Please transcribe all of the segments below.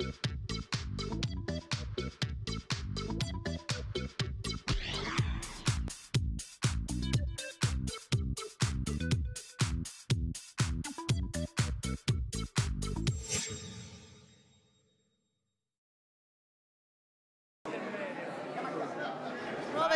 Thank you.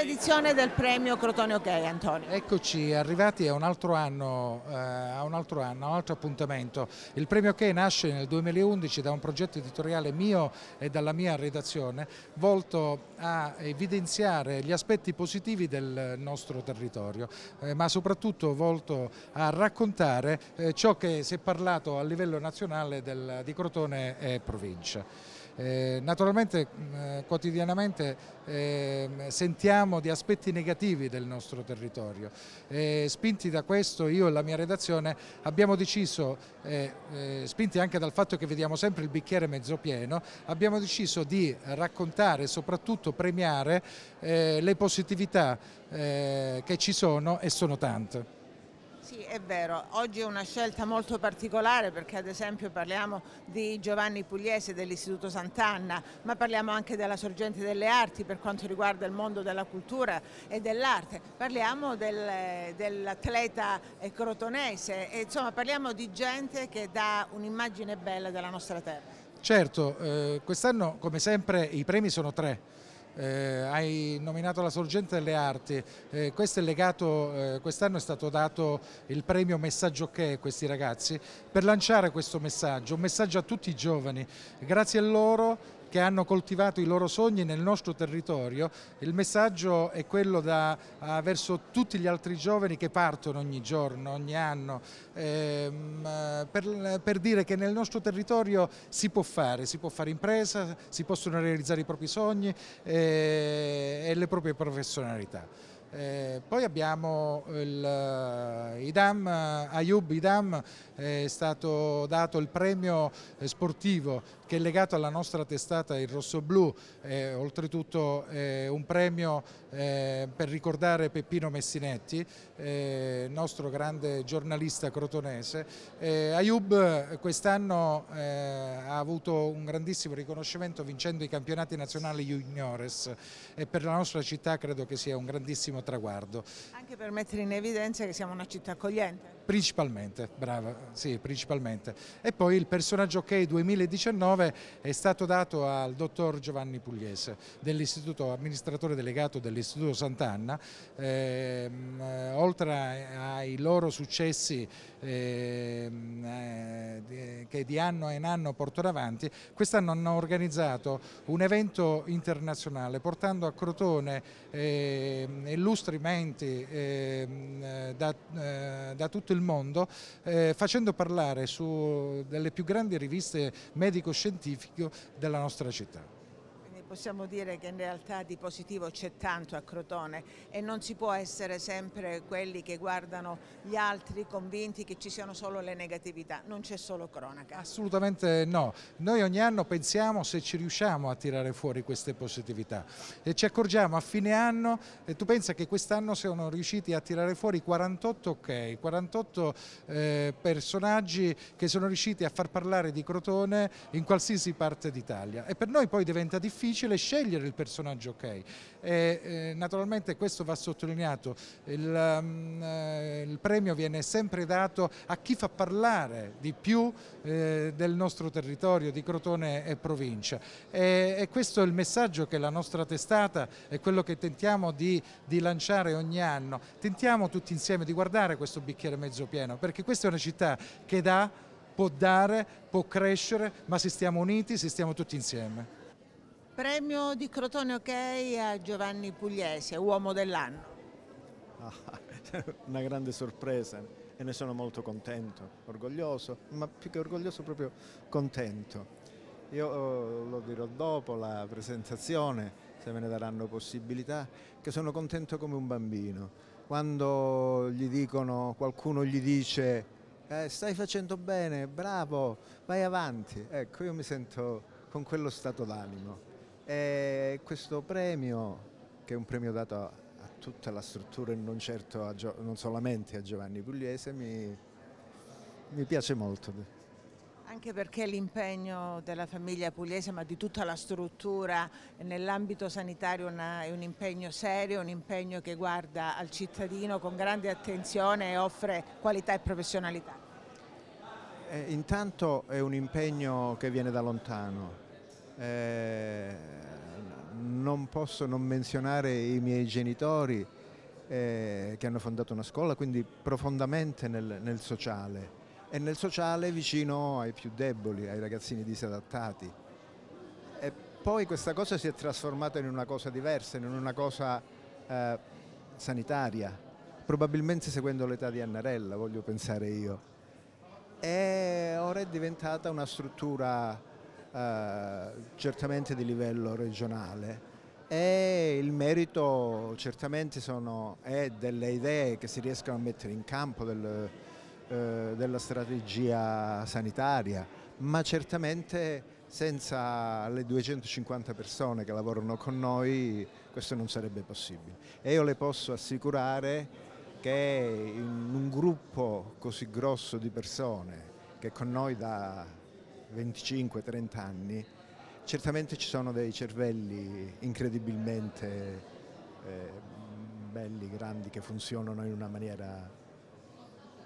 edizione del premio Crotone Ok Antonio. Eccoci, arrivati a un altro anno, eh, a un altro, anno, un altro appuntamento. Il premio Ok nasce nel 2011 da un progetto editoriale mio e dalla mia redazione, volto a evidenziare gli aspetti positivi del nostro territorio, eh, ma soprattutto volto a raccontare eh, ciò che si è parlato a livello nazionale del, di Crotone e provincia. Eh, naturalmente mm, eh, quotidianamente eh, sentiamo di aspetti negativi del nostro territorio. Eh, spinti da questo io e la mia redazione abbiamo deciso, eh, eh, spinti anche dal fatto che vediamo sempre il bicchiere mezzo pieno, abbiamo deciso di raccontare e soprattutto premiare le positività che ci sono e sono tante. Sì, è vero. Oggi è una scelta molto particolare perché ad esempio parliamo di Giovanni Pugliese dell'Istituto Sant'Anna, ma parliamo anche della sorgente delle arti per quanto riguarda il mondo della cultura e dell'arte. Parliamo del, dell'atleta eh, crotonese, e, insomma parliamo di gente che dà un'immagine bella della nostra terra. Certo, eh, quest'anno come sempre i premi sono tre eh, hai nominato la sorgente delle arti, eh, questo è legato, eh, quest'anno è stato dato il premio Messaggio che a questi ragazzi per lanciare questo messaggio, un messaggio a tutti i giovani, grazie a loro che hanno coltivato i loro sogni nel nostro territorio. Il messaggio è quello da, uh, verso tutti gli altri giovani che partono ogni giorno, ogni anno, ehm, per, per, dire che nel nostro territorio si può fare, si può fare impresa, si possono realizzare i propri sogni eh, e le proprie professionalità. Eh, poi abbiamo il, eh, Idam, Ayub Idam, eh, è stato dato il premio eh, sportivo che è legato alla nostra testata Il Rosso Blu, eh, oltretutto eh, un premio eh, per ricordare Peppino Messinetti, eh, nostro grande giornalista crotonese. Ayub quest'anno ha avuto un grandissimo riconoscimento vincendo i campionati nazionali juniores e per la nostra città credo che sia un grandissimo traguardo. Anche per mettere in evidenza che siamo una città accogliente. Principalmente, brava, sì, principalmente. E poi il personaggio OK 2019 è stato dato al dottor Giovanni Pugliese, dell'istituto amministratore delegato dell'Istituto Sant'Anna. Ehm, eh, oltre ai loro successi ehm, eh, eh, che di anno in anno portano avanti, quest'anno hanno organizzato un evento internazionale portando a Crotone ehm, illustri menti eh, da, eh, da tutto il il mondo eh, facendo parlare su delle più grandi riviste medico-scientifiche della nostra città possiamo dire che in realtà di positivo c'è tanto a Crotone e non si può essere sempre quelli che guardano gli altri convinti che ci siano solo le negatività, non c'è solo cronaca. Assolutamente no, noi ogni anno pensiamo se ci riusciamo a tirare fuori queste positività e ci accorgiamo a fine anno, e tu pensa che quest'anno siano riusciti a tirare fuori 48 ok, 48 eh, personaggi che sono riusciti a far parlare di Crotone in qualsiasi parte d'Italia e per noi poi diventa difficile difficile scegliere il personaggio ok. E, eh, eh, naturalmente questo va sottolineato, il, um, il, premio viene sempre dato a chi fa parlare di più eh, del nostro territorio, di Crotone e provincia. E, e, questo è il messaggio che la nostra testata è quello che tentiamo di, di lanciare ogni anno. Tentiamo tutti insieme di guardare questo bicchiere mezzo pieno, perché questa è una città che dà può dare, può crescere, ma se stiamo uniti, se stiamo tutti insieme. Premio di Crotone Ok a Giovanni Pugliese, uomo dell'anno. Ah, una grande sorpresa e ne sono molto contento, orgoglioso, ma più che orgoglioso proprio contento. Io oh, lo dirò dopo la presentazione, se me ne daranno possibilità, che sono contento come un bambino. Quando gli dicono, qualcuno gli dice eh, stai facendo bene, bravo, vai avanti, ecco io mi sento con quello stato d'animo. E questo premio, che è un premio dato a, tutta la struttura e non, certo non, solamente a Giovanni Pugliese, mi, mi piace molto. Anche perché l'impegno della famiglia pugliese, ma di tutta la struttura nell'ambito sanitario una, è un impegno serio, un impegno che guarda al cittadino con grande attenzione e offre qualità e professionalità. Eh, intanto è un impegno che viene da lontano, eh, non posso non menzionare i miei genitori eh, che hanno fondato una scuola, quindi profondamente nel, nel sociale e nel sociale vicino ai più deboli, ai ragazzini disadattati. E poi questa cosa si è trasformata in una cosa diversa, in una cosa eh, sanitaria, probabilmente seguendo l'età di Annarella, voglio pensare io. E ora è diventata una struttura eh, certamente di livello regionale e il merito certamente sono, è delle idee che si riescono a mettere in campo del, eh, della strategia sanitaria, ma certamente senza le 250 persone che lavorano con noi questo non sarebbe possibile. E io le posso assicurare che in un gruppo così grosso di persone che con noi da 25-30 anni, certamente ci sono dei cervelli incredibilmente eh, belli, grandi, che funzionano in una maniera...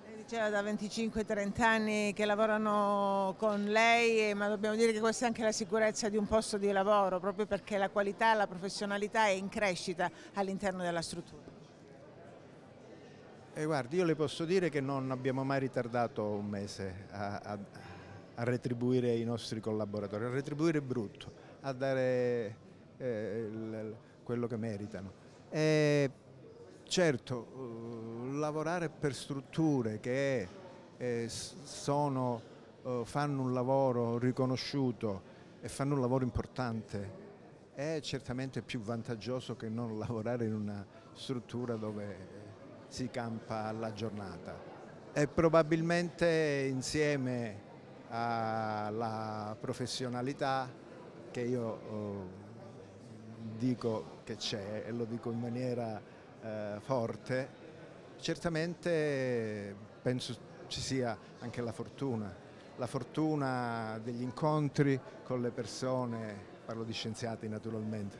Lei diceva da 25-30 anni che lavorano con lei, eh, ma dobbiamo dire che questa è anche la sicurezza di un posto di lavoro, proprio perché la qualità, la professionalità è in crescita all'interno della struttura. E eh, guardi, io le posso dire che non abbiamo mai ritardato un mese a a retribuire i nostri collaboratori, a retribuire brutto, a dare eh, il, quello che meritano. E certo, eh, lavorare per strutture che eh, sono, eh, fanno un lavoro riconosciuto e fanno un lavoro importante è certamente più vantaggioso che non lavorare in una struttura dove si campa alla giornata e probabilmente insieme alla professionalità che io oh, dico che c'è e lo dico in maniera eh, forte. Certamente penso ci sia anche la fortuna, la fortuna degli incontri con le persone, parlo di scienziati naturalmente,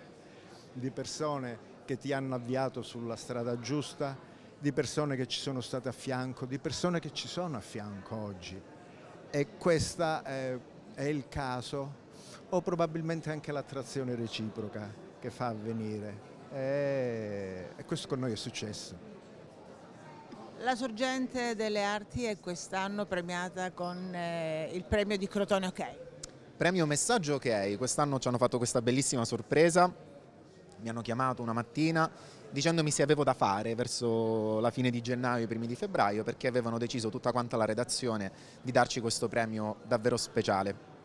di persone che ti hanno avviato sulla strada giusta, di persone che ci sono state a fianco, di persone che ci sono a fianco oggi e questo è, è il caso o probabilmente anche l'attrazione reciproca che fa avvenire e, e questo con noi è successo. La sorgente delle arti è quest'anno premiata con eh, il premio di Crotone OK. Premio Messaggio OK, quest'anno ci hanno fatto questa bellissima sorpresa mi hanno chiamato una mattina dicendomi se avevo da fare verso la fine di gennaio i primi di febbraio perché avevano deciso tutta quanta la redazione di darci questo premio davvero speciale.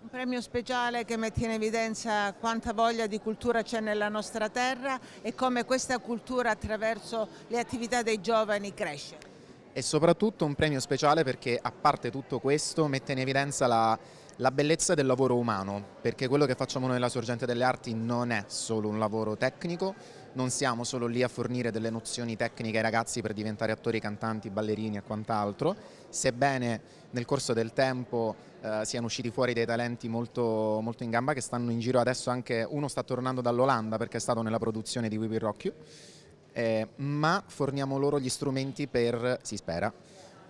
Un premio speciale che mette in evidenza quanta voglia di cultura c'è nella nostra terra e come questa cultura attraverso le attività dei giovani cresce. E soprattutto un premio speciale perché a parte tutto questo mette in evidenza la la bellezza del lavoro umano, perché quello che facciamo noi nella Sorgente delle Arti non è solo un lavoro tecnico, non siamo solo lì a fornire delle nozioni tecniche ai ragazzi per diventare attori, cantanti, ballerini e quant'altro, sebbene nel corso del tempo eh, siano usciti fuori dei talenti molto, molto, in gamba che stanno in giro adesso anche, uno sta tornando dall'Olanda perché è stato nella produzione di We Will Rock You, eh, ma forniamo loro gli strumenti per, si spera,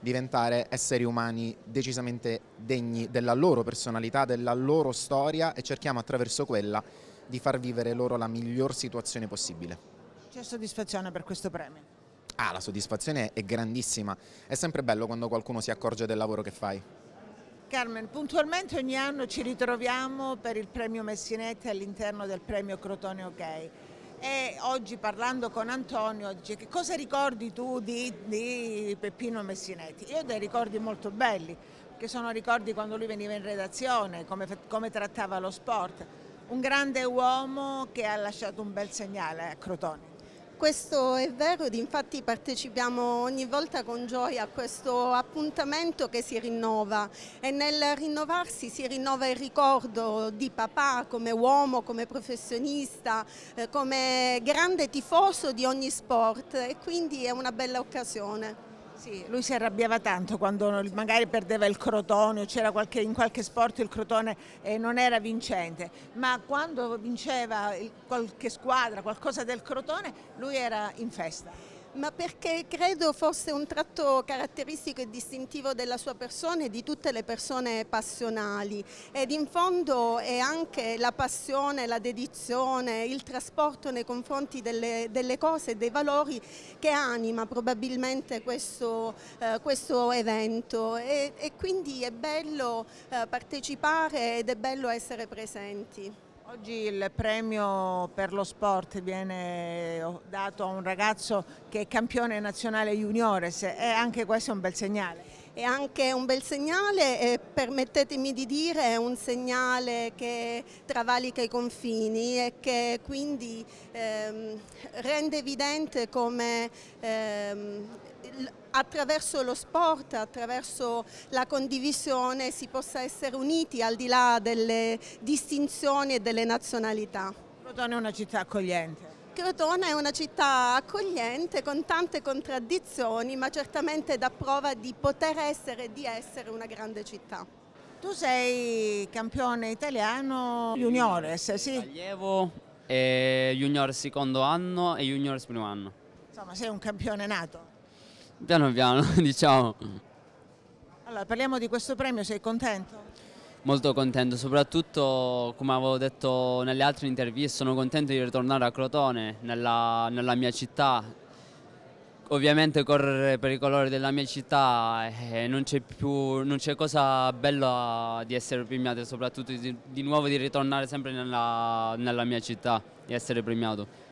diventare esseri umani decisamente degni della loro personalità, della loro storia e cerchiamo attraverso quella di far vivere loro la miglior situazione possibile. C'è soddisfazione per questo premio? Ah, la soddisfazione è grandissima, è sempre bello quando qualcuno si accorge del lavoro che fai. Carmen, puntualmente ogni anno ci ritroviamo per il premio Messinetti all'interno del premio Crotone OK. E oggi parlando con Antonio dice che cosa ricordi tu di, di Peppino Messinetti? Io ho dei ricordi molto belli, che sono ricordi quando lui veniva in redazione, come, come trattava lo sport. Un grande uomo che ha lasciato un bel segnale a Crotone. Questo è vero ed infatti partecipiamo ogni volta con gioia a questo appuntamento che si rinnova e nel rinnovarsi si rinnova il ricordo di papà come uomo, come professionista, eh, come grande tifoso di ogni sport e quindi è una bella occasione. Sì, lui si arrabbiava tanto quando magari perdeva il crotone o c'era in qualche sport il crotone e eh, non era vincente, ma quando vinceva qualche squadra, qualcosa del crotone, lui era in festa ma perché credo fosse un tratto caratteristico e distintivo della sua persona e di tutte le persone passionali ed in fondo è anche la passione, la dedizione, il trasporto nei confronti delle, delle cose e dei valori che anima probabilmente questo, eh, questo evento e, e, quindi è bello eh, partecipare ed è bello essere presenti. Oggi il premio per lo sport viene dato a un ragazzo che è campione nazionale juniores e anche questo è un bel segnale. È anche un bel segnale e permettetemi di dire è un segnale che travalica i confini e che quindi ehm, rende evidente come ehm, attraverso lo sport, attraverso la condivisione si possa essere uniti al di là delle distinzioni e delle nazionalità. Crotone è una città accogliente. Crotone è una città accogliente con tante contraddizioni ma certamente dà prova di poter essere e di essere una grande città. Tu sei campione italiano juniores, sì? Allievo eh, junior secondo anno e juniors primo anno. Insomma sei un campione nato? piano piano, diciamo. Allora, parliamo di questo premio, sei contento? Molto contento, soprattutto come avevo detto nelle altre interviste, sono contento di ritornare a Crotone, nella, nella mia città. Ovviamente correre per i colori della mia città eh, non c'è più, non c'è cosa bella di essere premiato, soprattutto di, di nuovo di ritornare sempre nella, nella mia città, di essere premiato.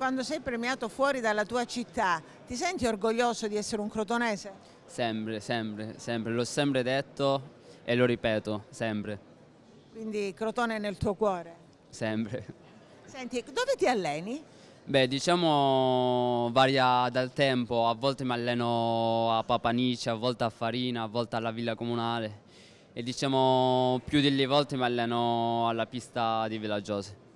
Quando sei premiato fuori dalla tua città, ti senti orgoglioso di essere un crotonese? Sempre, sempre, sempre. L'ho sempre detto e lo ripeto, sempre. Quindi Crotone è nel tuo cuore? Sempre. Senti, dove ti alleni? Beh, diciamo varia dal tempo, a volte mi alleno a Papanice, a volte a Farina, a volte alla Villa Comunale e diciamo più delle volte mi alleno alla pista di Villaggiose.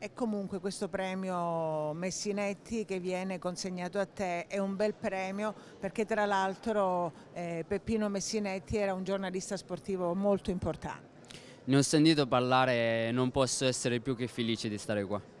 E comunque questo premio Messinetti che viene consegnato a te è un bel premio perché tra l'altro eh, Peppino Messinetti era un giornalista sportivo molto importante. Ne ho sentito parlare e non posso essere più che felice di stare qua.